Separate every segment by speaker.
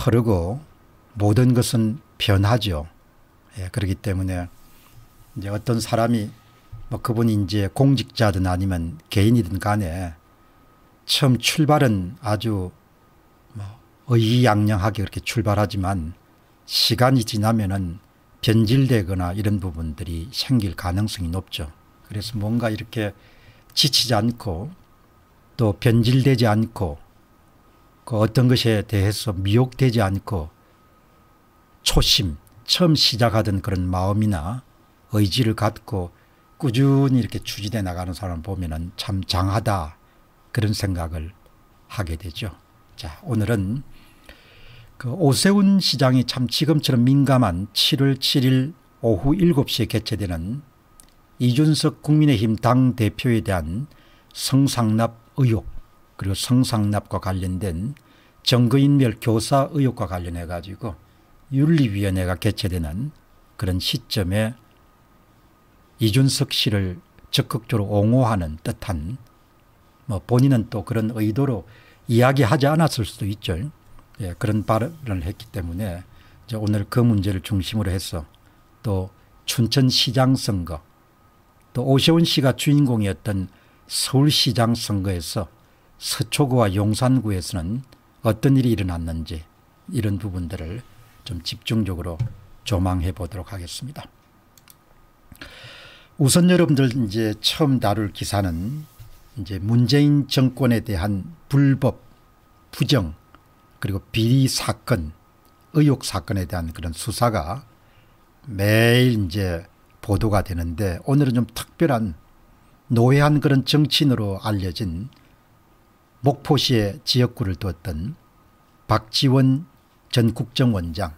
Speaker 1: 흐르고 모든 것은 변하죠. 예, 그렇기 때문에 이제 어떤 사람이 뭐 그분이 이제 공직자든 아니면 개인이든 간에 처음 출발은 아주 뭐 의기양양하게 그렇게 출발하지만 시간이 지나면은 변질되거나 이런 부분들이 생길 가능성이 높죠. 그래서 뭔가 이렇게 지치지 않고 또 변질되지 않고 그 어떤 것에 대해서 미혹되지 않고 초심, 처음 시작하던 그런 마음이나 의지를 갖고 꾸준히 이렇게 추진해 나가는 사람을 보면 참 장하다 그런 생각을 하게 되죠. 자, 오늘은 그 오세훈 시장이 참 지금처럼 민감한 7월 7일 오후 7시에 개최되는 이준석 국민의힘 당대표에 대한 성상납 의혹 그리고 성상납과 관련된 정거인멸 교사 의혹과 관련해 가지고 윤리위원회가 개최되는 그런 시점에 이준석 씨를 적극적으로 옹호하는 뜻한 뭐 본인은 또 그런 의도로 이야기하지 않았을 수도 있죠. 예, 그런 발언을 했기 때문에 이제 오늘 그 문제를 중심으로 해서 또 춘천시장 선거 또 오세훈 씨가 주인공이었던 서울시장 선거에서 서초구와 용산구에서는 어떤 일이 일어났는지 이런 부분들을 좀 집중적으로 조망해 보도록 하겠습니다. 우선 여러분들 이제 처음 다룰 기사는 이제 문재인 정권에 대한 불법, 부정, 그리고 비리 사건, 의혹 사건에 대한 그런 수사가 매일 이제 보도가 되는데 오늘은 좀 특별한 노회한 그런 정치인으로 알려진 목포시에 지역구를 두었던 박지원 전 국정원장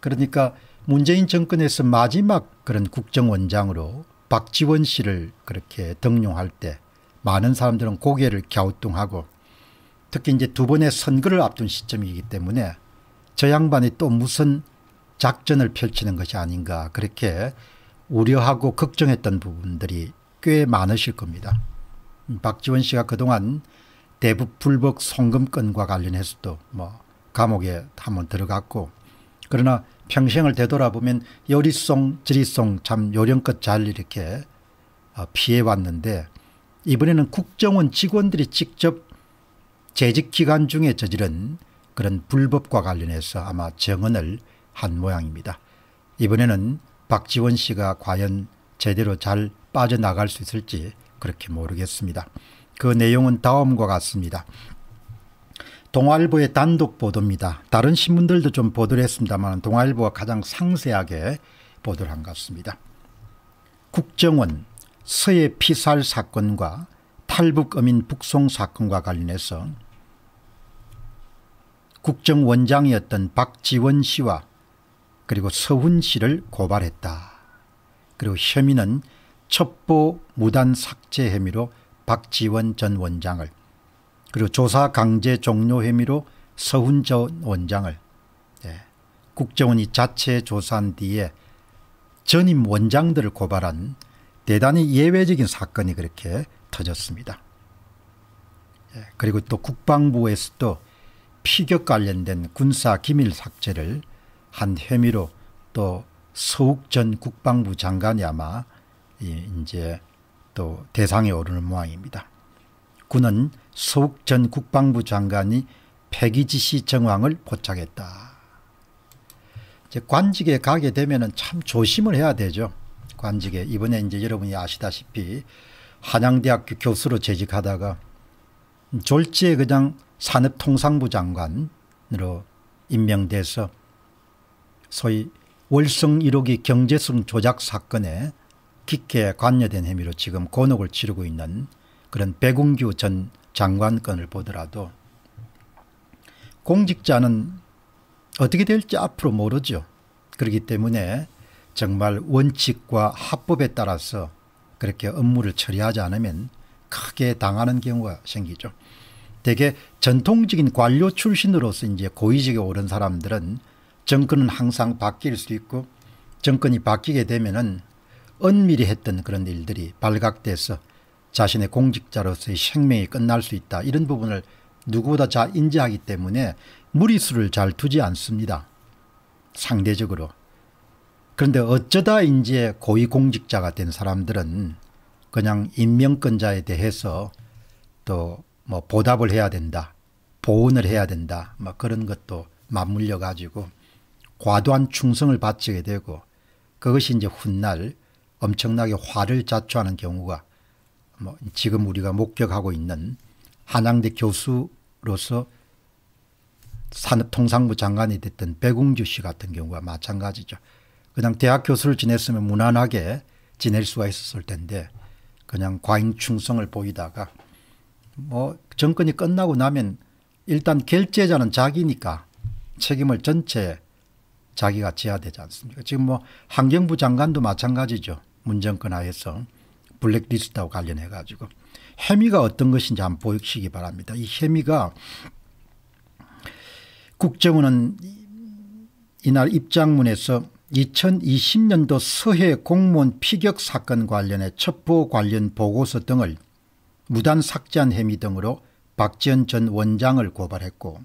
Speaker 1: 그러니까 문재인 정권에서 마지막 그런 국정원장으로 박지원 씨를 그렇게 등용할 때 많은 사람들은 고개를 갸우뚱하고 특히 이제 두 번의 선거를 앞둔 시점이기 때문에 저 양반이 또 무슨 작전을 펼치는 것이 아닌가 그렇게 우려하고 걱정했던 부분들이 꽤 많으실 겁니다. 음, 박지원 씨가 그동안 대북 불법 송금건과 관련해서도 뭐 감옥에 한번 들어갔고 그러나 평생을 되돌아보면 요리송 지리송 참 요령껏 잘 이렇게 어, 피해왔는데 이번에는 국정원 직원들이 직접 재직기간 중에 저지른 그런 불법과 관련해서 아마 정언을 한 모양입니다. 이번에는 박지원 씨가 과연 제대로 잘 빠져나갈 수 있을지 그렇게 모르겠습니다. 그 내용은 다음과 같습니다. 동아일보의 단독 보도입니다. 다른 신문들도 좀 보도를 했습니다만 동아일보가 가장 상세하게 보도를 한 것 같습니다. 국정원 서해 피살 사건과 탈북 어민 북송 사건과 관련해서 국정원장이었던 박지원 씨와 그리고 서훈 씨를 고발했다. 그리고 혐의는 첩보 무단 삭제 혐의로 박지원 전 원장을 그리고 조사 강제 종료 혐의로 서훈 전 원장을 예. 국정원이 자체 조사한 뒤에 전임 원장들을 고발한 대단히 예외적인 사건이 그렇게 터졌습니다. 예. 그리고 또 국방부에서도 피격 관련된 군사 기밀 삭제를 한 혐의로 또 서욱 전 국방부 장관이 아마 이제 또 대상에 오르는 모양입니다. 군은 서욱 전 국방부 장관이 폐기지시 정황을 포착했다. 관직에 가게 되면 참 조심을 해야 되죠. 관직에 이번에 이제 여러분이 아시다시피 한양대학교 교수로 재직하다가 졸지에 그냥 산업통상부 장관으로 임명돼서 소위 월성 1호기 경제성 조작 사건에 깊게 관여된 혐의로 지금 곤혹을 치르고 있는 그런 백운규 전 장관 건을 보더라도 공직자는 어떻게 될지 앞으로 모르죠. 그렇기 때문에 정말 원칙과 합법에 따라서 그렇게 업무를 처리하지 않으면 크게 당하는 경우가 생기죠. 대개 전통적인 관료 출신으로서 이제 고위직에 오른 사람들은 정권은 항상 바뀔 수 있고 정권이 바뀌게 되면은 은밀히 했던 그런 일들이 발각돼서 자신의 공직자로서의 생명이 끝날 수 있다 이런 부분을 누구보다 잘 인지하기 때문에 무리수를 잘 두지 않습니다. 상대적으로. 그런데 어쩌다 이제 고위공직자가 된 사람들은 그냥 임명권자에 대해서 또 뭐 보답을 해야 된다. 보온을 해야 된다. 뭐 그런 것도 맞물려 가지고 과도한 충성을 바치게 되고 그것이 이제 훗날 엄청나게 화를 자초하는 경우가 뭐 지금 우리가 목격하고 있는 한양대 교수로서 산업통상부 장관이 됐던 백웅주 씨 같은 경우가 마찬가지죠. 그냥 대학 교수를 지냈으면 무난하게 지낼 수가 있었을 텐데 그냥 과잉 충성을 보이다가 뭐 정권이 끝나고 나면 일단 결제자는 자기니까 책임을 전체 자기가 져야 되지 않습니까? 지금 뭐 환경부 장관도 마찬가지죠. 문정권 하에서 블랙리스트하고 관련해 가지고 혐의가 어떤 것인지 한번 보시기 바랍니다. 이 혐의가 국정원은 이날 입장문에서 2020년도 서해 공무원 피격 사건 관련해 첩보 관련 보고서 등을 무단 삭제한 혐의 등으로 박지원 전 원장을 고발했고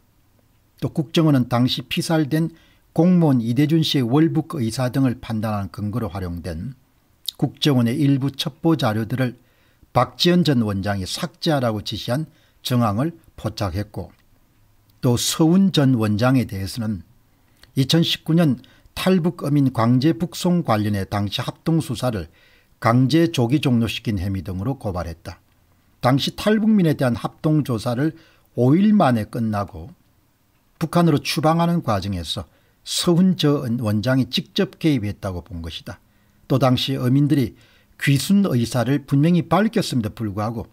Speaker 1: 또 국정원은 당시 피살된 공무원 이대준 씨의 월북 의사 등을 판단하 근거로 활용된 국정원의 일부 첩보 자료들을 박지현전 원장이 삭제하라고 지시한 정황을 포착했고 또 서훈 전 원장에 대해서는 2019년 탈북 어민 광제 북송 관련해 당시 합동수사를 강제 조기 종료시킨 혐의 등으로 고발했다. 당시 탈북민에 대한 합동조사를 5일 만에 끝나고 북한으로 추방하는 과정에서 서훈 전 원장이 직접 개입했다고 본 것이다. 또 당시 어민들이 귀순 의사를 분명히 밝혔음에도 불구하고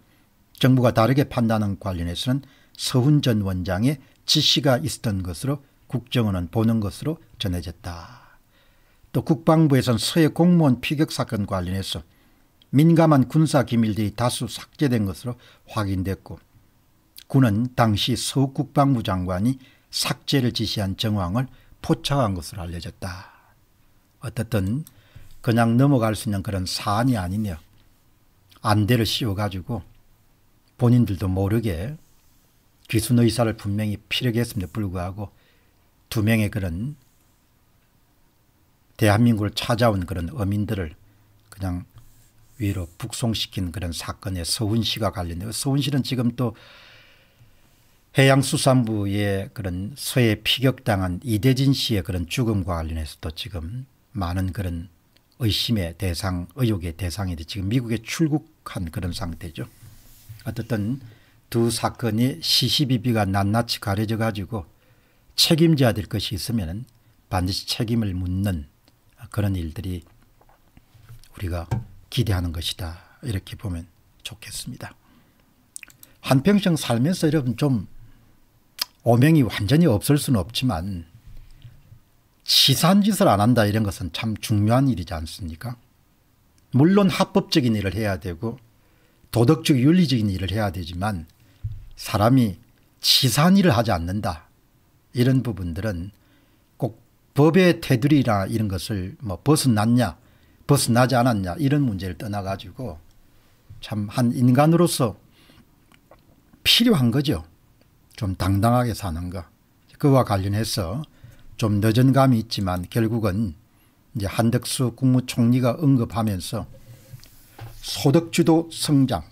Speaker 1: 정부가 다르게 판단한 관련해서는 서훈 전 원장의 지시가 있었던 것으로 국정원은 보는 것으로 전해졌다. 또 국방부에선 서해 공무원 피격 사건 관련해서 민감한 군사 기밀들이 다수 삭제된 것으로 확인됐고 군은 당시 서욱 국방부 장관이 삭제를 지시한 정황을 포착한 것으로 알려졌다. 어떻든 그냥 넘어갈 수 있는 그런 사안이 아니며 안대를 씌워가지고 본인들도 모르게 귀순 의사를 분명히 피력했음에도 불구하고 두 명의 그런 대한민국을 찾아온 그런 어민들을 그냥 위로 북송시킨 그런 사건에 서훈 씨가 관련돼요. 서훈 씨는 지금 또 해양수산부의 그런 서해 피격당한 이대진 씨의 그런 죽음과 관련해서 도 지금 많은 그런 의심의 대상 의혹의 대상이 돼 지금 미국에 출국한 그런 상태죠. 어쨌든 두 사건이 시시비비가 낱낱이 가려져 가지고 책임져야 될 것이 있으면 반드시 책임을 묻는 그런 일들이 우리가 기대하는 것이다. 이렇게 보면 좋겠습니다. 한평생 살면서 여러분 좀 오명이 완전히 없을 수는 없지만 치사한 짓을 안 한다 이런 것은 참 중요한 일이지 않습니까? 물론 합법적인 일을 해야 되고 도덕적 윤리적인 일을 해야 되지만 사람이 치사한 일을 하지 않는다 이런 부분들은 꼭 법의 테두리나 이런 것을 뭐 벗어났냐 벗어나지 않았냐 이런 문제를 떠나가지고 참 한 인간으로서 필요한 거죠. 좀 당당하게 사는 거. 그와 관련해서 좀 늦은 감이 있지만 결국은 이제 한덕수 국무총리가 언급하면서 소득주도 성장,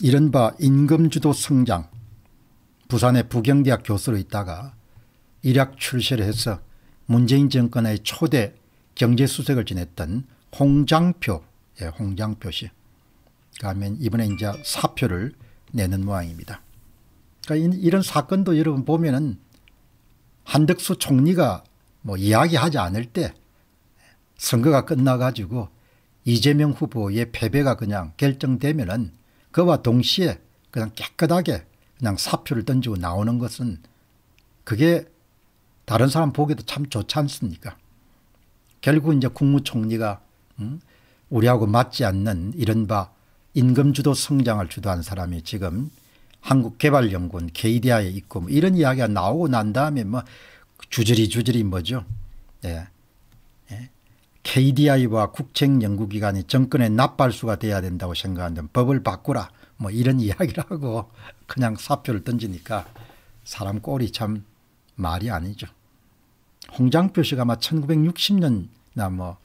Speaker 1: 이른바 임금주도 성장, 부산의 부경대학 교수로 있다가 일약 출세를 해서 문재인 정권의 초대 경제수석을 지냈던 홍장표, 예, 홍장표 씨. 그러면 이번에 이제 사표를 내는 모양입니다. 그러니까 이런 사건도 여러분 보면은 한덕수 총리가 뭐 이야기하지 않을 때 선거가 끝나가지고 이재명 후보의 패배가 그냥 결정되면은 그와 동시에 그냥 깨끗하게 그냥 사표를 던지고 나오는 것은 그게 다른 사람 보기도 참 좋지 않습니까? 결국 이제 국무총리가 음? 우리하고 맞지 않는 이른바 임금주도 성장을 주도한 사람이 지금 한국개발연구원 KDI에 있고 뭐 이런 이야기가 나오고 난 다음에 뭐 주저리 주저리 뭐죠. 예. 예. KDI와 국책연구기관이 정권의 납발수가 돼야 된다고 생각하는 법을 바꾸라 뭐 이런 이야기를 하고 그냥 사표를 던지니까 사람 꼴이 참 말이 아니죠. 홍장표 씨가 아마 1960년이나 뭐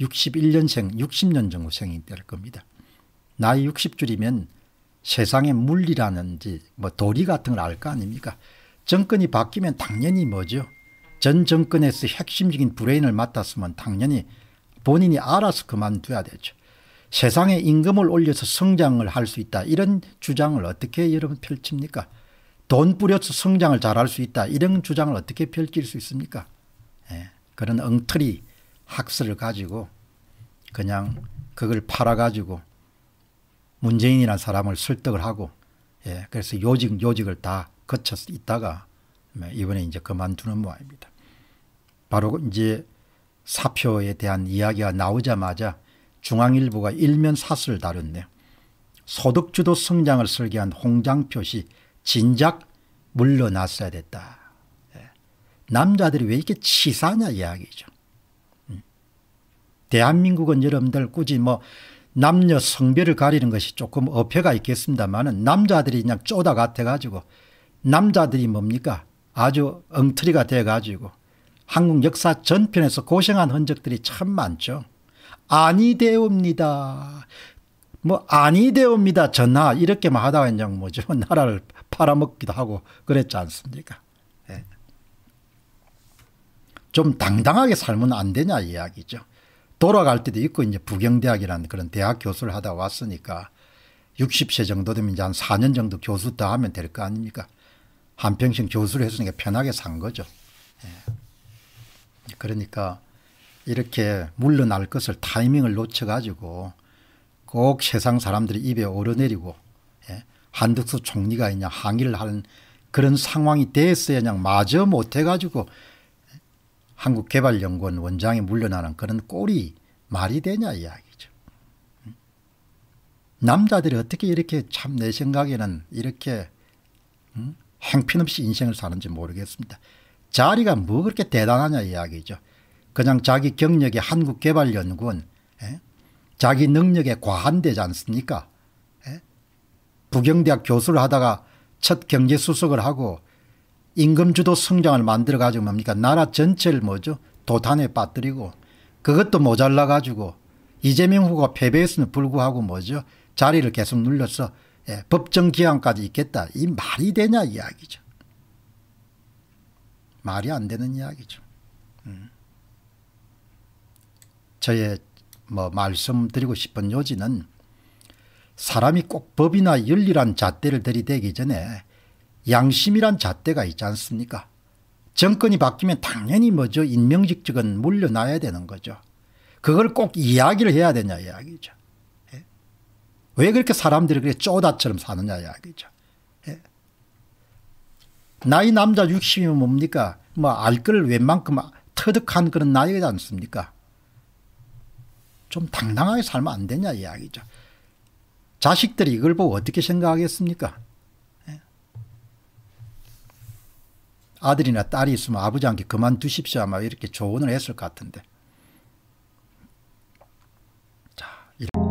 Speaker 1: 61년생, 60년 정도생이 될 겁니다. 나이 60줄이면 세상의 물리라는지 뭐 도리 같은 걸 알 거 아닙니까? 정권이 바뀌면 당연히 뭐죠? 전 정권에서 핵심적인 브레인을 맡았으면 당연히 본인이 알아서 그만둬야 되죠. 세상에 임금을 올려서 성장을 할 수 있다. 이런 주장을 어떻게 여러분 펼칩니까? 돈 뿌려서 성장을 잘할 수 있다. 이런 주장을 어떻게 펼칠 수 있습니까? 예, 그런 엉터리 학설을 가지고 그냥 그걸 팔아가지고 문재인이라는 사람을 설득을 하고 예, 그래서 요직 요직을 다 거쳐 있다가 네, 이번에 이제 그만두는 모양입니다. 바로 이제 사표에 대한 이야기가 나오자마자 중앙일보가 일면 사슬 다뤘네요. 소득주도 성장을 설계한 홍장표 시 진작 물러났어야 됐다. 예. 남자들이 왜 이렇게 치사냐 이야기죠. 음. 대한민국은 여러분들 굳이 뭐 남녀 성별을 가리는 것이 조금 어폐가 있겠습니다만 남자들이 그냥 쪼다 같아가지고 남자들이 뭡니까 아주 엉터리가 돼가지고 한국 역사 전편에서 고생한 흔적들이 참 많죠. 아니 되옵니다. 뭐 아니 되옵니다. 전하 이렇게만 하다가 그냥 뭐죠. 나라를 팔아먹기도 하고 그랬지 않습니까. 예. 좀 당당하게 살면 안 되냐 이야기죠. 돌아갈 때도 있고 이제 부경대학이라는 그런 대학 교수를 하다 왔으니까 60세 정도 되면 이제 한 4년 정도 교수 더 하면 될 거 아닙니까? 한평생 교수를 했으니까 편하게 산 거죠. 예. 그러니까 이렇게 물러날 것을 타이밍을 놓쳐가지고 꼭 세상 사람들이 입에 오르내리고 예. 한득수 총리가 그냥 항의를 하는 그런 상황이 됐어야 그냥 마저 못해가지고 한국개발연구원 원장이 물러나는 그런 꼴이 말이 되냐 이야기죠. 음? 남자들이 어떻게 이렇게 참 내 생각에는 이렇게 음? 행핀없이 인생을 사는지 모르겠습니다. 자리가 뭐 그렇게 대단하냐 이야기죠. 그냥 자기 경력의 한국개발연구원 에? 예? 자기 능력에 과한되지 않습니까? 에? 예? 부경대학 교수를 하다가 첫 경제수석을 하고 임금주도 성장을 만들어가지고 뭡니까 나라 전체를 뭐죠 도탄에 빠뜨리고 그것도 모자라가지고 이재명 후보가 패배했음에 불구하고 뭐죠 자리를 계속 눌러서 예, 법정 기한까지 있겠다 이 말이 되냐 이야기죠 말이 안 되는 이야기죠 음. 저의 뭐 말씀드리고 싶은 요지는 사람이 꼭 법이나 윤리란 잣대를 들이대기 전에 양심이란 잣대가 있지 않습니까? 정권이 바뀌면 당연히 뭐죠? 인명직직은 물려놔야 되는 거죠. 그걸 꼭 이야기를 해야 되냐 이야기죠. 예? 왜 그렇게 사람들이 그렇 쪼다처럼 사느냐 이야기죠. 예? 나이 남자 60이면 뭡니까? 뭐알걸 웬만큼 터득한 그런 나이지 않습니까? 좀 당당하게 살면 안 되냐 이야기죠. 자식들이 이걸 보고 어떻게 생각하겠습니까? 아들이나 딸이 있으면 아버지한테 그만두십시오 아마 이렇게 조언을 했을 것 같은데. 자, 이렇게.